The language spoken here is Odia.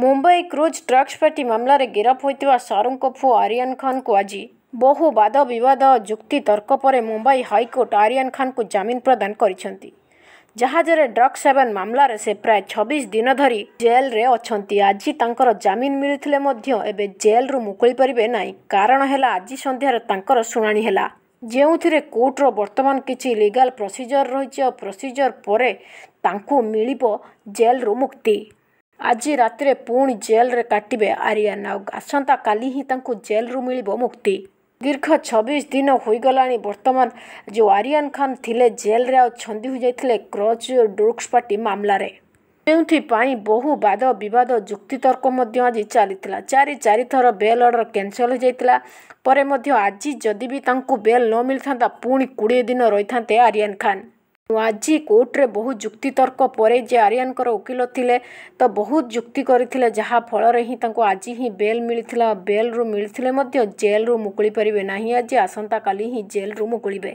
ମୁମ୍ବାଇ କ୍ରୁଜ୍ ଡ୍ରଗ୍ସ ପାର୍ଟି ମାମଲାରେ ଗିରଫ ହୋଇଥିବା ସରୁଙ୍କ ପୁଅ ଆରିୟାନ୍ ଖାନ୍ଙ୍କୁ ଆଜି ବହୁ ବାଦ ବିବାଦ ଯୁକ୍ତି ତର୍କ ପରେ ମୁମ୍ବାଇ ହାଇକୋର୍ଟ ଆରିୟାନ୍ ଖାନ୍ଙ୍କୁ ଜାମିନ ପ୍ରଦାନ କରିଛନ୍ତି ଜାହାଜରେ ଡ୍ରଗ୍ସ ସେବନ ମାମଲାରେ ସେ ପ୍ରାୟ ଛବିଶ ଦିନ ଧରି ଜେଲ୍ରେ ଅଛନ୍ତି ଆଜି ତାଙ୍କର ଜାମିନ ମିଳିଥିଲେ ମଧ୍ୟ ଏବେ ଜେଲ୍ରୁ ମୁକୁଳି ପାରିବେ ନାହିଁ କାରଣ ହେଲା ଆଜି ସନ୍ଧ୍ୟାରେ ତାଙ୍କର ଶୁଣାଣି ହେଲା ଯେଉଁଥିରେ କୋର୍ଟର ବର୍ତ୍ତମାନ କିଛି ଲିଗାଲ୍ ପ୍ରୋସିଜର୍ ରହିଛି ଓ ପ୍ରୋସିଜର୍ ପରେ ତାଙ୍କୁ ମିଳିବ ଜେଲ୍ରୁ ମୁକ୍ତି ଆଜି ରାତିରେ ପୁଣି ଜେଲ୍ରେ କାଟିବେ ଆରିଆ ନାଗ ଆସନ୍ତାକାଲି ହିଁ ତାଙ୍କୁ ଜେଲ୍ରୁ ମିଳିବ ମୁକ୍ତି ଦୀର୍ଘ ଛବିଶ ଦିନ ହୋଇଗଲାଣି ବର୍ତ୍ତମାନ ଯେଉଁ ଆରିଆନ୍ ଖାନ୍ ଥିଲେ ଜେଲ୍ରେ ଆଉ ଛନ୍ଦି ହୋଇଯାଇଥିଲେ କ୍ରଚ ଡ୍ରଗ୍ସ ପାର୍ଟି ମାମଲାରେ ଯେଉଁଥିପାଇଁ ବହୁ ବାଦ ବିବାଦ ଯୁକ୍ତିତର୍କ ମଧ୍ୟ ଆଜି ଚାଲିଥିଲା ଚାରି ଚାରିଥର ବେଲ୍ ଅର୍ଡ଼ର କ୍ୟାନସଲ୍ ହୋଇଯାଇଥିଲା ପରେ ମଧ୍ୟ ଆଜି ଯଦି ବି ତାଙ୍କୁ ବେଲ୍ ନ ମିଳିଥାନ୍ତା ପୁଣି କୋଡ଼ିଏ ଦିନ ରହିଥାନ୍ତେ ଆରିଆନ୍ ଖାନ୍ ଆଜି କୋର୍ଟରେ ବହୁ ଯୁକ୍ତିତର୍କ ପରେ ଯେ ଆର୍ୟାନଙ୍କର ଓକିଲ ଥିଲେ ତ ବହୁତ ଯୁକ୍ତି କରିଥିଲେ ଯାହା ଫଳରେ ହିଁ ତାଙ୍କୁ ଆଜି ହିଁ ବେଲ୍ ମିଳିଥିଲା ବେଲ୍ରୁ ମିଳିଥିଲେ ମଧ୍ୟ ଜେଲ୍ରୁ ମୁକୁଳି ପାରିବେ ନାହିଁ ଆଜି ଆସନ୍ତାକାଲି ହିଁ ଜେଲ୍ରୁ ମୁକୁଳିବେ